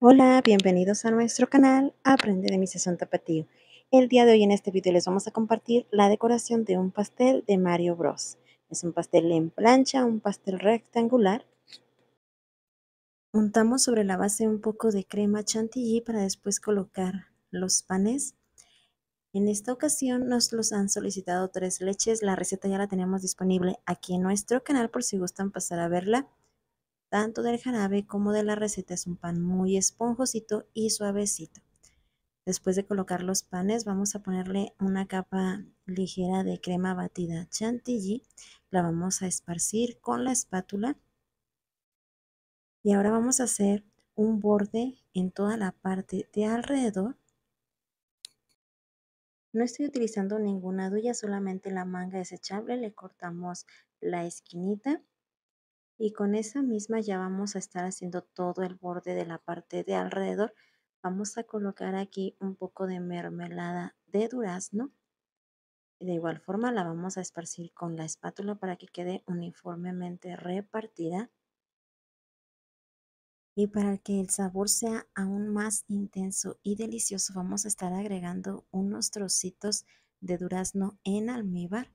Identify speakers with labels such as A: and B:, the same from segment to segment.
A: Hola, bienvenidos a nuestro canal Aprende de mi sesión tapatío. El día de hoy en este video les vamos a compartir la decoración de un pastel de Mario Bros. Es un pastel en plancha, un pastel rectangular. Untamos sobre la base un poco de crema chantilly para después colocar los panes. En esta ocasión nos los han solicitado tres leches. La receta ya la tenemos disponible aquí en nuestro canal por si gustan pasar a verla tanto del jarabe como de la receta es un pan muy esponjosito y suavecito. Después de colocar los panes vamos a ponerle una capa ligera de crema batida chantilly. La vamos a esparcir con la espátula. Y ahora vamos a hacer un borde en toda la parte de alrededor. No estoy utilizando ninguna duya, solamente la manga desechable. Le cortamos la esquinita y con esa misma ya vamos a estar haciendo todo el borde de la parte de alrededor. Vamos a colocar aquí un poco de mermelada de durazno. De igual forma la vamos a esparcir con la espátula para que quede uniformemente repartida. Y para que el sabor sea aún más intenso y delicioso, vamos a estar agregando unos trocitos de durazno en almíbar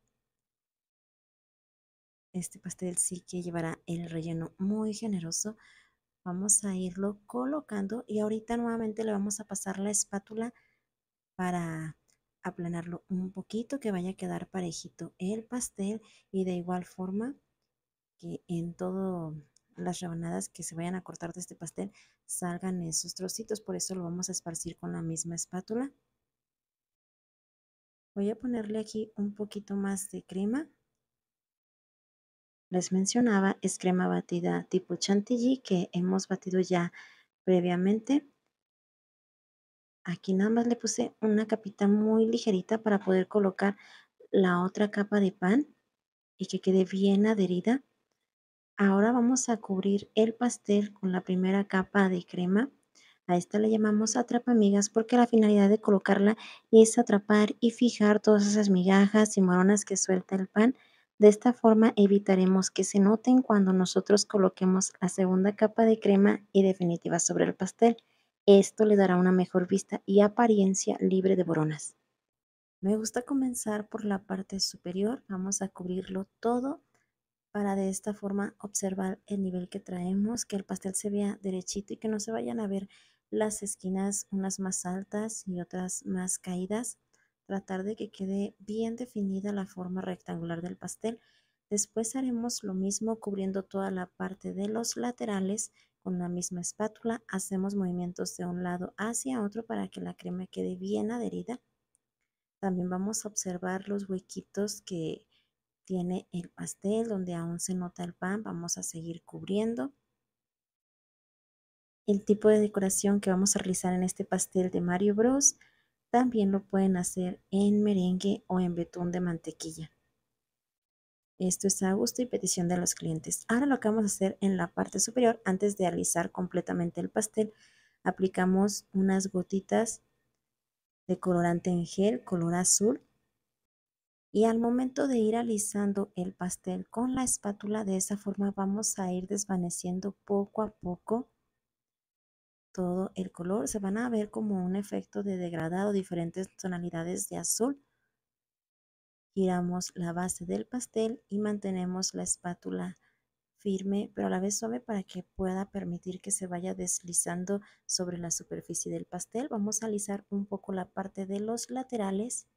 A: este pastel sí que llevará el relleno muy generoso. Vamos a irlo colocando y ahorita nuevamente le vamos a pasar la espátula para aplanarlo un poquito que vaya a quedar parejito el pastel y de igual forma que en todas las rebanadas que se vayan a cortar de este pastel salgan esos trocitos, por eso lo vamos a esparcir con la misma espátula. Voy a ponerle aquí un poquito más de crema les mencionaba es crema batida tipo chantilly que hemos batido ya previamente. Aquí nada más le puse una capita muy ligerita para poder colocar la otra capa de pan y que quede bien adherida. Ahora vamos a cubrir el pastel con la primera capa de crema. A esta le llamamos atrapa migas porque la finalidad de colocarla es atrapar y fijar todas esas migajas y moronas que suelta el pan. De esta forma evitaremos que se noten cuando nosotros coloquemos la segunda capa de crema y definitiva sobre el pastel. Esto le dará una mejor vista y apariencia libre de boronas. Me gusta comenzar por la parte superior. Vamos a cubrirlo todo para de esta forma observar el nivel que traemos, que el pastel se vea derechito y que no se vayan a ver las esquinas unas más altas y otras más caídas tratar de que quede bien definida la forma rectangular del pastel. Después haremos lo mismo cubriendo toda la parte de los laterales con la misma espátula. Hacemos movimientos de un lado hacia otro para que la crema quede bien adherida. También vamos a observar los huequitos que tiene el pastel, donde aún se nota el pan. Vamos a seguir cubriendo. El tipo de decoración que vamos a realizar en este pastel de Mario Bros también lo pueden hacer en merengue o en betún de mantequilla. Esto es a gusto y petición de los clientes. Ahora lo que vamos a hacer en la parte superior, antes de alisar completamente el pastel, aplicamos unas gotitas de colorante en gel, color azul. Y al momento de ir alisando el pastel con la espátula, de esa forma vamos a ir desvaneciendo poco a poco todo el color. Se van a ver como un efecto de degradado, diferentes tonalidades de azul. Giramos la base del pastel y mantenemos la espátula firme, pero a la vez suave para que pueda permitir que se vaya deslizando sobre la superficie del pastel. Vamos a alisar un poco la parte de los laterales.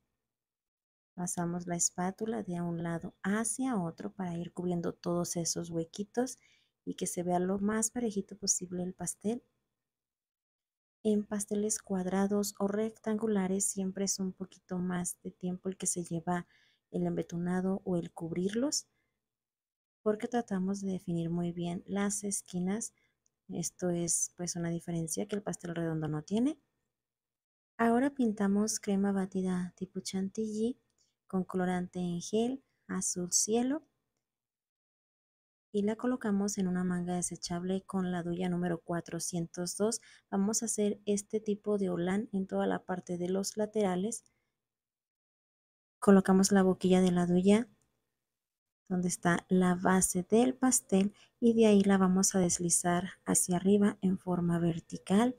A: Pasamos la espátula de un lado hacia otro para ir cubriendo todos esos huequitos y que se vea lo más parejito posible el pastel en pasteles cuadrados o rectangulares siempre es un poquito más de tiempo el que se lleva el embetunado o el cubrirlos porque tratamos de definir muy bien las esquinas. Esto es pues una diferencia que el pastel redondo no tiene. Ahora pintamos crema batida tipo chantilly con colorante en gel, azul cielo y la colocamos en una manga desechable con la duya número 402. Vamos a hacer este tipo de olán en toda la parte de los laterales. Colocamos la boquilla de la duya donde está la base del pastel y de ahí la vamos a deslizar hacia arriba en forma vertical.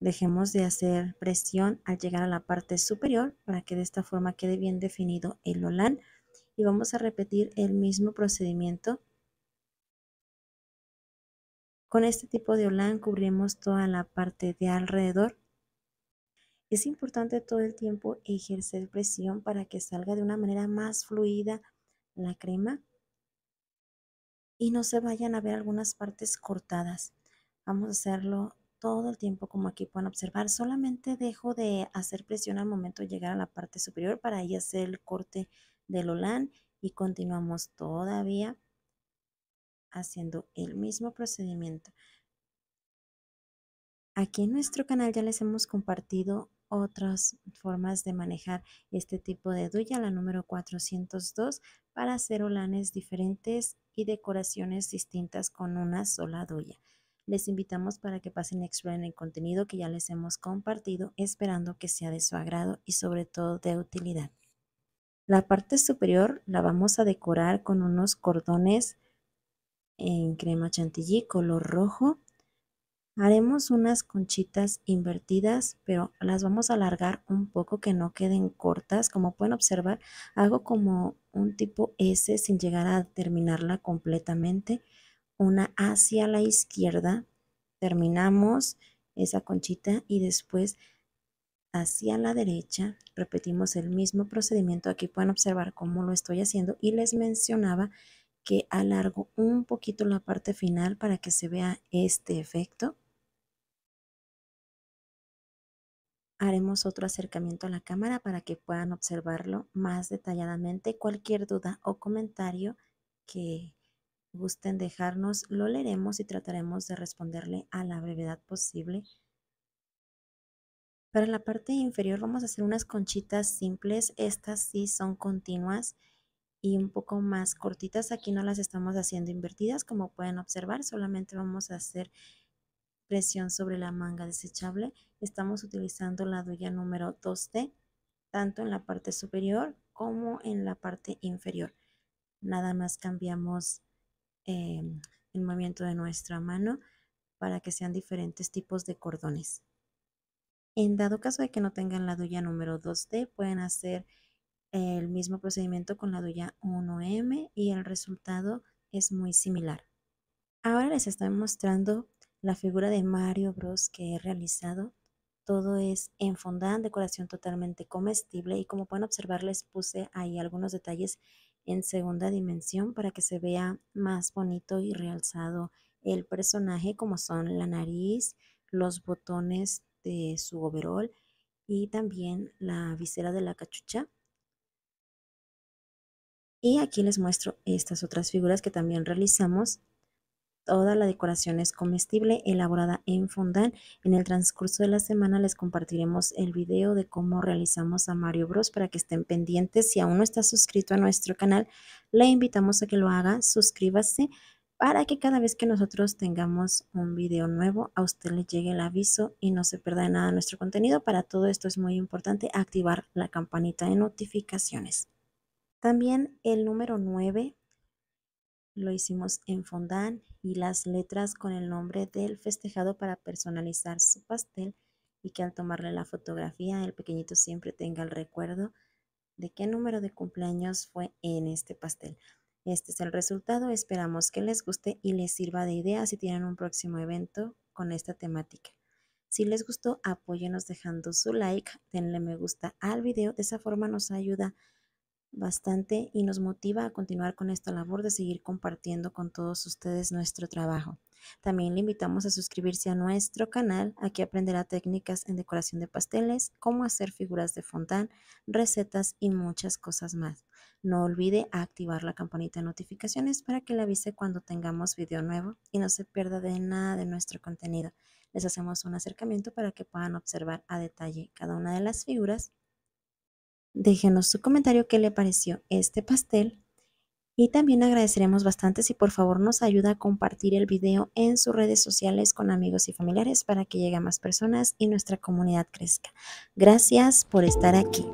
A: Dejemos de hacer presión al llegar a la parte superior para que de esta forma quede bien definido el olán y vamos a repetir el mismo procedimiento. Con este tipo de olán cubrimos toda la parte de alrededor. Es importante todo el tiempo ejercer presión para que salga de una manera más fluida la crema y no se vayan a ver algunas partes cortadas. Vamos a hacerlo todo el tiempo como aquí pueden observar. Solamente dejo de hacer presión al momento de llegar a la parte superior para ahí hacer el corte del olán y continuamos todavía haciendo el mismo procedimiento. Aquí en nuestro canal ya les hemos compartido otras formas de manejar este tipo de duya, la número 402, para hacer olanes diferentes y decoraciones distintas con una sola duya. Les invitamos para que pasen y exploren el contenido que ya les hemos compartido, esperando que sea de su agrado y sobre todo de utilidad. La parte superior la vamos a decorar con unos cordones en crema chantilly color rojo. Haremos unas conchitas invertidas, pero las vamos a alargar un poco que no queden cortas. Como pueden observar, hago como un tipo S sin llegar a terminarla completamente. Una hacia la izquierda, terminamos esa conchita y después hacia la derecha. Repetimos el mismo procedimiento. Aquí pueden observar cómo lo estoy haciendo y les mencionaba que alargo un poquito la parte final para que se vea este efecto. Haremos otro acercamiento a la cámara para que puedan observarlo más detalladamente. Cualquier duda o comentario que gusten dejarnos, lo leeremos y trataremos de responderle a la brevedad posible. Para la parte inferior vamos a hacer unas conchitas simples. Estas sí son continuas y un poco más cortitas. Aquí no las estamos haciendo invertidas, como pueden observar. Solamente vamos a hacer presión sobre la manga desechable. Estamos utilizando la duya número 2D, tanto en la parte superior como en la parte inferior. Nada más cambiamos em, el movimiento de nuestra mano para que sean diferentes tipos de cordones. En dado caso de que no tengan la duya número 2D, pueden hacer el mismo procedimiento con la duya 1M y el resultado es muy similar. Ahora les estoy mostrando la figura de Mario Bros que he realizado. Todo es en fondant, decoración totalmente comestible y como pueden observar les puse ahí algunos detalles en segunda dimensión para que se vea más bonito y realzado el personaje como son la nariz, los botones de su overol y también la visera de la cachucha. Y aquí les muestro estas otras figuras que también realizamos. Toda la decoración es comestible elaborada en fondant. En el transcurso de la semana les compartiremos el video de cómo realizamos a Mario Bros para que estén pendientes. Si aún no está suscrito a nuestro canal, le invitamos a que lo haga. Suscríbase para que cada vez que nosotros tengamos un video nuevo a usted le llegue el aviso y no se pierda nada de nuestro contenido. Para todo esto es muy importante activar la campanita de notificaciones. También el número 9 lo hicimos en fondant y las letras con el nombre del festejado para personalizar su pastel y que al tomarle la fotografía el pequeñito siempre tenga el recuerdo de qué número de cumpleaños fue en este pastel. Este es el resultado, esperamos que les guste y les sirva de idea si tienen un próximo evento con esta temática. Si les gustó, apóyenos dejando su like, denle me gusta al video, de esa forma nos ayuda bastante y nos motiva a continuar con esta labor de seguir compartiendo con todos ustedes nuestro trabajo. También le invitamos a suscribirse a nuestro canal. Aquí aprenderá técnicas en decoración de pasteles, cómo hacer figuras de fondant, recetas y muchas cosas más. No olvide activar la campanita de notificaciones para que le avise cuando tengamos video nuevo y no se pierda de nada de nuestro contenido. Les hacemos un acercamiento para que puedan observar a detalle cada una de las figuras. Déjenos su comentario qué le pareció este pastel y también agradeceremos bastante si por favor nos ayuda a compartir el video en sus redes sociales con amigos y familiares para que llegue a más personas y nuestra comunidad crezca. Gracias por estar aquí.